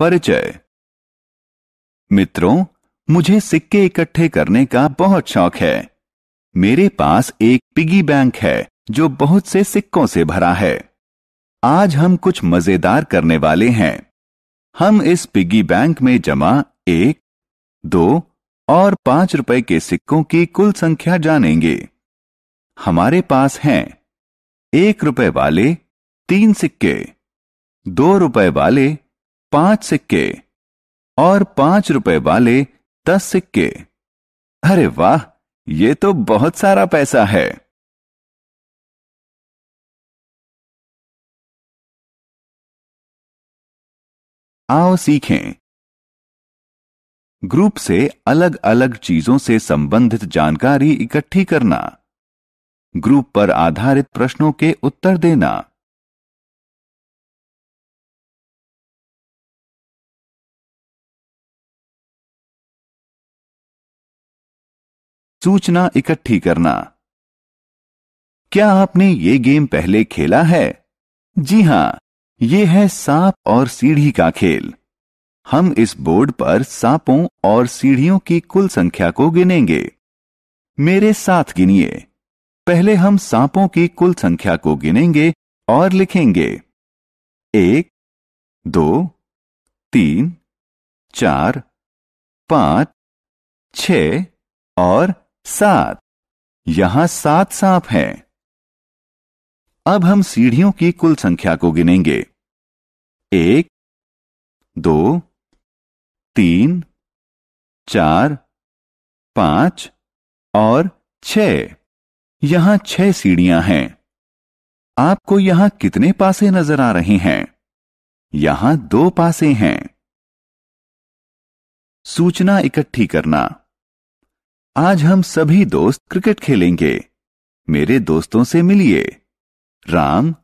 परिचय मित्रों मुझे सिक्के इकट्ठे करने का बहुत शौक है मेरे पास एक पिगी बैंक है जो बहुत से सिक्कों से भरा है आज हम कुछ मजेदार करने वाले हैं हम इस पिगी बैंक में जमा एक दो और पांच रुपए के सिक्कों की कुल संख्या जानेंगे हमारे पास हैं एक रुपए वाले तीन सिक्के दो रुपए वाले पांच सिक्के और पांच रुपए वाले दस सिक्के अरे वाह ये तो बहुत सारा पैसा है आओ सीखें ग्रुप से अलग अलग चीजों से संबंधित जानकारी इकट्ठी करना ग्रुप पर आधारित प्रश्नों के उत्तर देना सूचना इकट्ठी करना क्या आपने ये गेम पहले खेला है जी हां ये है सांप और सीढ़ी का खेल हम इस बोर्ड पर सांपों और सीढ़ियों की कुल संख्या को गिनेंगे मेरे साथ गिनिए पहले हम सांपों की कुल संख्या को गिनेंगे और लिखेंगे एक दो तीन चार पांच छ और सात यहां सात सांप हैं अब हम सीढ़ियों की कुल संख्या को गिनेंगे एक दो तीन चार पांच और छ यहां छह सीढ़ियां हैं आपको यहां कितने पासे नजर आ रहे हैं यहां दो पासे हैं सूचना इकट्ठी करना आज हम सभी दोस्त क्रिकेट खेलेंगे मेरे दोस्तों से मिलिए राम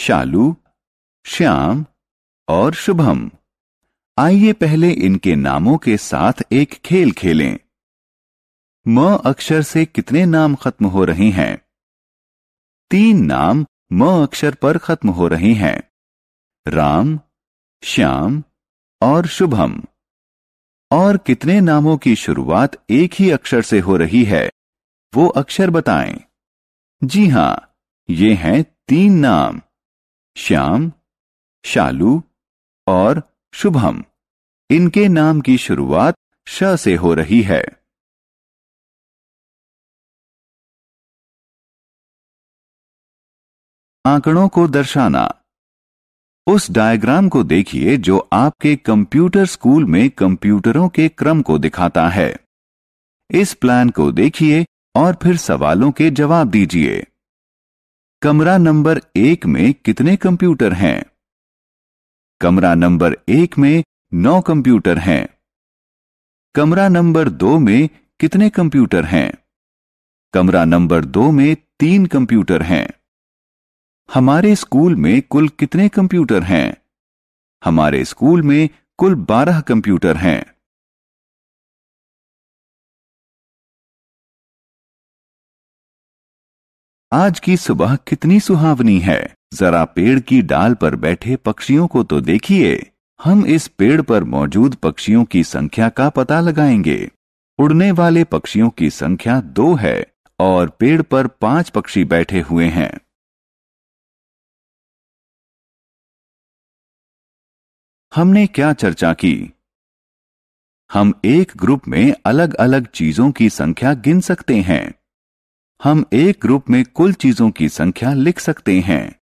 शालू श्याम और शुभम आइए पहले इनके नामों के साथ एक खेल खेलें म अक्षर से कितने नाम खत्म हो रहे हैं तीन नाम म अक्षर पर खत्म हो रहे हैं राम श्याम और शुभम और कितने नामों की शुरुआत एक ही अक्षर से हो रही है वो अक्षर बताएं। जी हां, ये हैं तीन नाम श्याम शालू और शुभम इनके नाम की शुरुआत श से हो रही है आंकड़ों को दर्शाना उस डायग्राम को देखिए जो आपके कंप्यूटर स्कूल में कंप्यूटरों के क्रम को दिखाता है इस प्लान को देखिए और फिर सवालों के जवाब दीजिए कमरा नंबर एक में कितने कंप्यूटर हैं कमरा नंबर एक में नौ कंप्यूटर हैं कमरा नंबर दो में कितने कंप्यूटर हैं कमरा नंबर दो में तीन कंप्यूटर हैं हमारे स्कूल में कुल कितने कंप्यूटर हैं हमारे स्कूल में कुल बारह कंप्यूटर हैं आज की सुबह कितनी सुहावनी है जरा पेड़ की डाल पर बैठे पक्षियों को तो देखिए हम इस पेड़ पर मौजूद पक्षियों की संख्या का पता लगाएंगे उड़ने वाले पक्षियों की संख्या दो है और पेड़ पर पांच पक्षी बैठे हुए हैं हमने क्या चर्चा की हम एक ग्रुप में अलग अलग चीजों की संख्या गिन सकते हैं हम एक ग्रुप में कुल चीजों की संख्या लिख सकते हैं